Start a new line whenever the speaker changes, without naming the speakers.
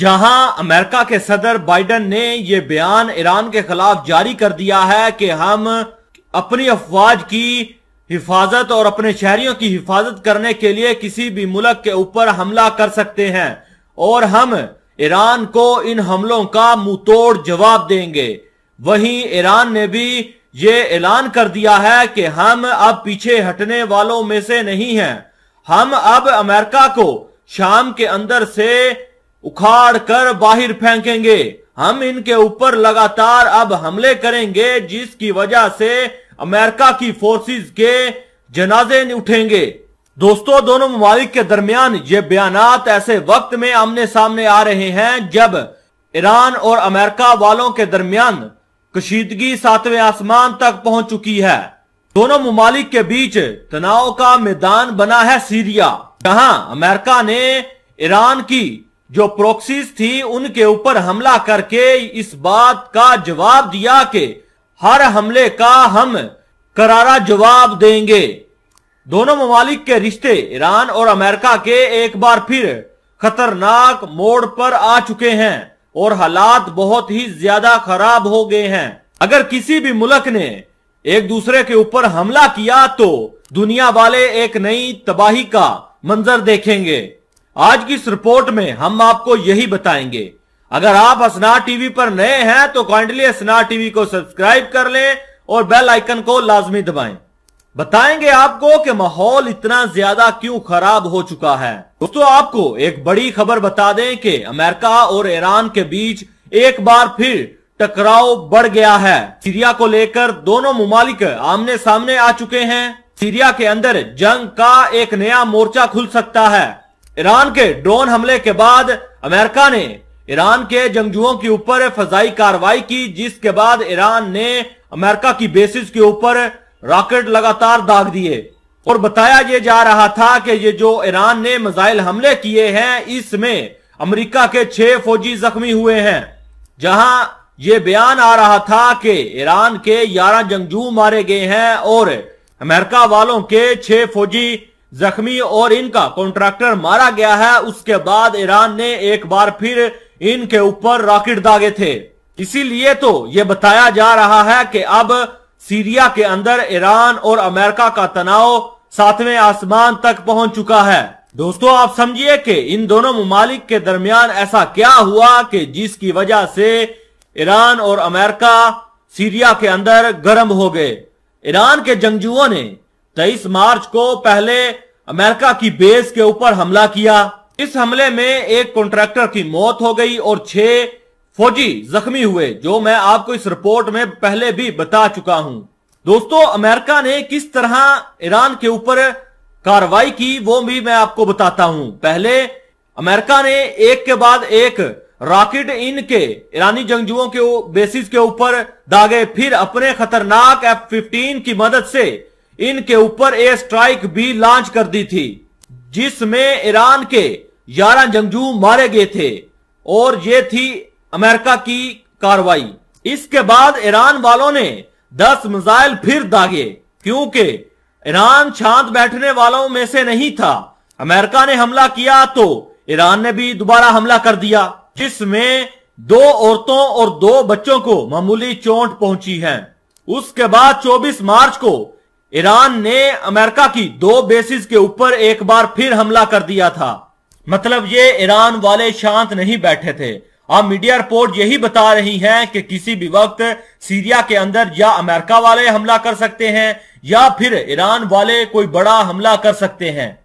जहां अमेरिका के सदर बाइडन ने यह बयान ईरान के खिलाफ जारी कर दिया है कि हम अपनी अफवाज की हिफाजत और अपने शहरियों की हिफाजत करने के लिए किसी भी मुल्क के ऊपर हमला कर सकते हैं और हम ईरान को इन हमलों का मुंह जवाब देंगे वहीं ईरान ने भी ये ऐलान कर दिया है कि हम अब पीछे हटने वालों में से नहीं हैं हम अब अमेरिका को शाम के अंदर से उखाड़ कर बाहर फेंकेंगे हम इनके ऊपर लगातार अब हमले करेंगे जिसकी वजह से अमेरिका की फोर्सेस के जनाजे उठेंगे दोस्तों दोनों ममालिक के दरमियान ये बयान ऐसे वक्त में आमने सामने आ रहे हैं जब ईरान और अमेरिका वालों के दरमियान कशीदगी सातवें आसमान तक पहुंच चुकी है दोनों ममालिक के बीच तनाव का मैदान बना है सीरिया जहां अमेरिका ने ईरान की जो प्रोक्सीज थी उनके ऊपर हमला करके इस बात का जवाब दिया कि हर हमले का हम करारा जवाब देंगे दोनों ममालिक के रिश्ते ईरान और अमेरिका के एक बार फिर खतरनाक मोड़ पर आ चुके हैं और हालात बहुत ही ज्यादा खराब हो गए हैं अगर किसी भी मुल्क ने एक दूसरे के ऊपर हमला किया तो दुनिया वाले एक नई तबाही का मंजर देखेंगे आज की इस रिपोर्ट में हम आपको यही बताएंगे अगर आप असनार टीवी पर नए हैं तो काइंडली असनार टीवी को सब्सक्राइब कर लें और बेल आइकन को लाजमी दबाएं बताएंगे आपको कि माहौल इतना ज्यादा क्यों खराब हो चुका है दोस्तों आपको एक बड़ी खबर बता दें कि अमेरिका और ईरान के बीच एक बार फिर टकराव बढ़ गया है सीरिया को लेकर दोनों ममालिक आमने सामने आ चुके हैं सीरिया के अंदर जंग का एक नया मोर्चा खुल सकता है ईरान के ड्रोन हमले के बाद अमेरिका ने ईरान के जंगजुओं के ऊपर फजाई कार्रवाई की जिसके बाद ईरान ने अमेरिका की बेसिस के ऊपर रॉकेट लगातार दाग दिए और बताया ये जा रहा था कि ये जो ईरान ने मिसाइल हमले किए हैं इसमें अमेरिका के छह फौजी जख्मी हुए हैं जहां ये बयान आ रहा था कि ईरान के ग्यारह जंगजू मारे गए हैं और अमेरिका वालों के छह फौजी जख्मी और इनका कॉन्ट्रैक्टर मारा गया है उसके बाद ईरान ने एक बार फिर इनके ऊपर रॉकेट दागे थे इसीलिए तो ये बताया जा रहा है कि अब सीरिया के अंदर ईरान और अमेरिका का तनाव सातवें आसमान तक पहुंच चुका है दोस्तों आप समझिए कि इन दोनों ममालिक के दरमियान ऐसा क्या हुआ कि जिसकी वजह से ईरान और अमेरिका सीरिया के अंदर गर्म हो गए ईरान के जंगजुओं ने तेईस मार्च को पहले अमेरिका की बेस के ऊपर हमला किया इस हमले में एक कॉन्ट्रैक्टर की मौत हो गई और छह फौजी जख्मी हुए जो मैं आपको इस रिपोर्ट में पहले भी बता चुका हूं दोस्तों अमेरिका ने किस तरह ईरान के ऊपर कार्रवाई की वो भी मैं आपको बताता हूं पहले अमेरिका ने एक के बाद एक रॉकेट इनके ईरानी जंगजुओं के बेसिस के ऊपर दागे फिर अपने खतरनाक एफ फिफ्टीन की मदद से इनके ऊपर एयर स्ट्राइक भी लॉन्च कर दी थी जिसमें ईरान के ग्यारह जंगजू मारे गए थे और ये थी अमेरिका की कार्रवाई इसके बाद ईरान वालों ने 10 मिसाइल फिर दागे क्योंकि ईरान शांत बैठने वालों में से नहीं था अमेरिका ने हमला किया तो ईरान ने भी दोबारा हमला कर दिया जिसमें दो औरतों और दो बच्चों को मामूली चोट पहुंची है उसके बाद 24 मार्च को ईरान ने अमेरिका की दो बेसिस के ऊपर एक बार फिर हमला कर दिया था मतलब ये ईरान वाले शांत नहीं बैठे थे अब मीडिया रिपोर्ट यही बता रही है कि किसी भी वक्त सीरिया के अंदर या अमेरिका वाले हमला कर सकते हैं या फिर ईरान वाले कोई बड़ा हमला कर सकते हैं